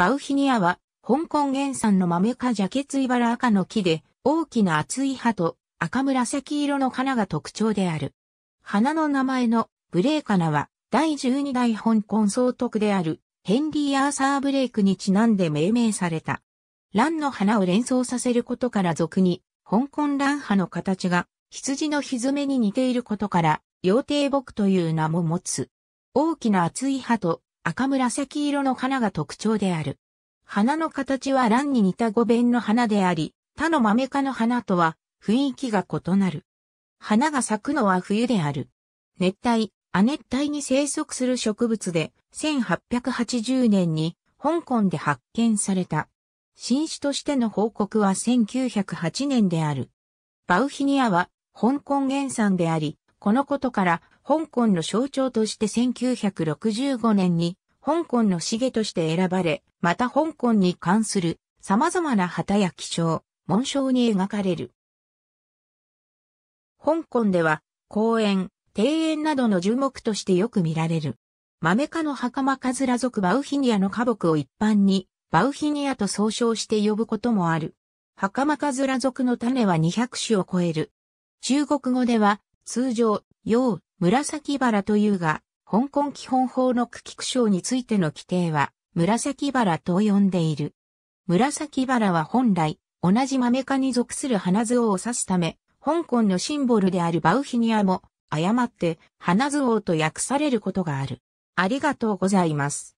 バウヒニアは、香港原産の豆かジャケツイバラ赤の木で、大きな厚い葉と赤紫色の花が特徴である。花の名前のブレーカナは、第12代香港総督である、ヘンリー・アーサー・ブレイクにちなんで命名された。蘭の花を連想させることから俗に、香港蘭派の形が羊のひずめに似ていることから、妖蹄木という名も持つ。大きな厚い葉と赤紫色の花が特徴である。花の形は蘭に似た五弁の花であり、他の豆花科の花とは雰囲気が異なる。花が咲くのは冬である。熱帯、亜熱帯に生息する植物で、1880年に香港で発見された。新種としての報告は1908年である。バウヒニアは香港原産であり、このことから、香港の象徴として1965年に、香港の茂として選ばれ、また香港に関する様々な旗や貴重、紋章に描かれる。香港では、公園、庭園などの樹木としてよく見られる。マメ科の袴カズラ族バウヒニアの花木を一般に、バウヒニアと総称して呼ぶこともある。袴カズラ族の種は200種を超える。中国語では、通常、洋、紫バラというが、香港基本法の区菊章についての規定は、紫バラと呼んでいる。紫バラは本来、同じ豆科に属する花像を指すため、香港のシンボルであるバウヒニアも、誤って、花像と訳されることがある。ありがとうございます。